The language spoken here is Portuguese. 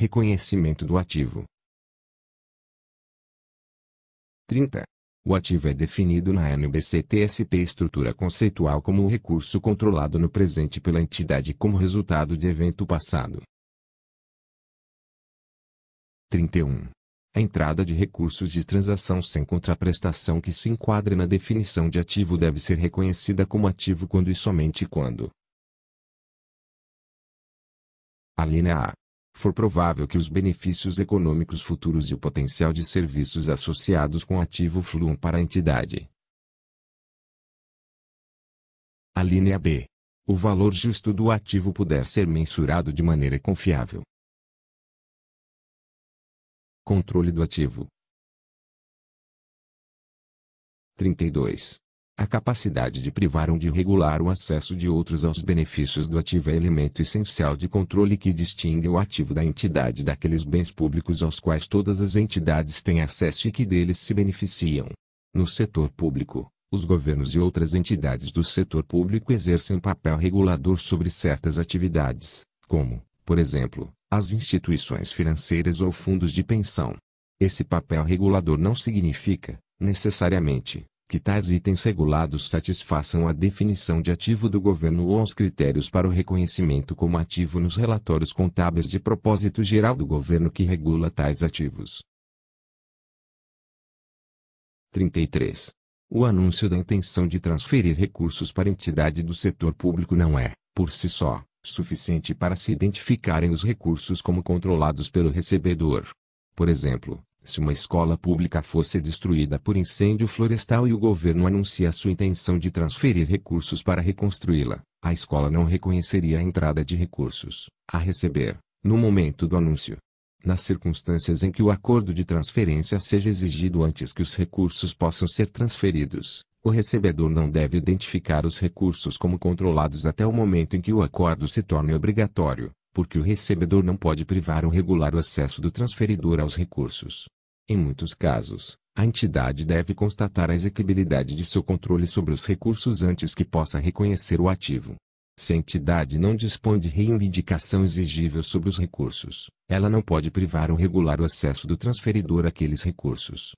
Reconhecimento do ativo. 30. O ativo é definido na NBC-TSP estrutura conceitual como o recurso controlado no presente pela entidade como resultado de evento passado. 31. A entrada de recursos de transação sem contraprestação que se enquadre na definição de ativo deve ser reconhecida como ativo quando e somente quando. A linha A for provável que os benefícios econômicos futuros e o potencial de serviços associados com o ativo fluam para a entidade. A linha B. O valor justo do ativo puder ser mensurado de maneira confiável. Controle do ativo. 32. A capacidade de privar ou de regular o acesso de outros aos benefícios do ativo é elemento essencial de controle que distingue o ativo da entidade daqueles bens públicos aos quais todas as entidades têm acesso e que deles se beneficiam. No setor público, os governos e outras entidades do setor público exercem um papel regulador sobre certas atividades, como, por exemplo, as instituições financeiras ou fundos de pensão. Esse papel regulador não significa, necessariamente, que tais itens regulados satisfaçam a definição de ativo do governo ou aos critérios para o reconhecimento como ativo nos relatórios contábeis de propósito geral do governo que regula tais ativos. 33. O anúncio da intenção de transferir recursos para entidade do setor público não é, por si só, suficiente para se identificarem os recursos como controlados pelo recebedor. Por exemplo, se uma escola pública fosse destruída por incêndio florestal e o governo anuncia sua intenção de transferir recursos para reconstruí-la, a escola não reconheceria a entrada de recursos, a receber, no momento do anúncio. Nas circunstâncias em que o acordo de transferência seja exigido antes que os recursos possam ser transferidos, o recebedor não deve identificar os recursos como controlados até o momento em que o acordo se torne obrigatório, porque o recebedor não pode privar ou regular o acesso do transferidor aos recursos. Em muitos casos, a entidade deve constatar a exequibilidade de seu controle sobre os recursos antes que possa reconhecer o ativo. Se a entidade não dispõe de reivindicação exigível sobre os recursos, ela não pode privar ou regular o acesso do transferidor àqueles recursos.